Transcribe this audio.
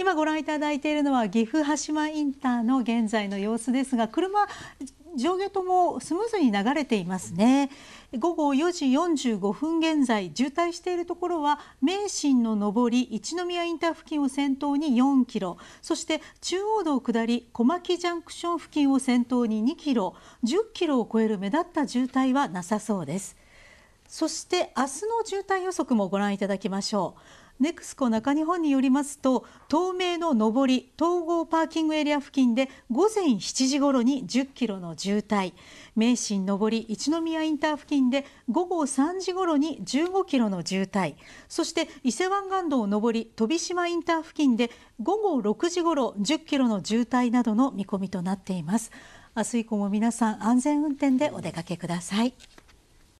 今ご覧いただいているのは岐阜羽島インターの現在の様子ですが車上下ともスムーズに流れていますね午後4時45分現在渋滞しているところは名神の上り一宮インター付近を先頭に4キロそして中央道下り小牧ジャンクション付近を先頭に2キロ10キロを超える目立った渋滞はなさそうですそして明日の渋滞予測もご覧いただきましょう。ネクスコ中日本によりますと、東名の上り、東郷パーキングエリア付近で午前7時ごろに10キロの渋滞、名神上り一宮インター付近で午後3時ごろに15キロの渋滞、そして伊勢湾岸道上り飛島インター付近で午後6時ごろ10キロの渋滞などの見込みとなっています。明日以降も皆さん安全運転でお出かけください。